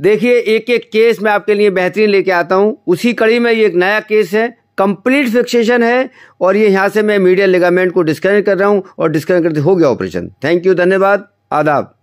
देखिए एक एक केस मैं आपके लिए बेहतरीन लेके आता हूँ उसी कड़ी में ये एक नया केस है कंप्लीट फिक्सेशन है और ये यहाँ से मैं मीडिया लिगामेंट को डिस्कनेक्ट कर रहा हूँ और डिस्कनेक्ट करते हो गया ऑपरेशन थैंक यू धन्यवाद आदाब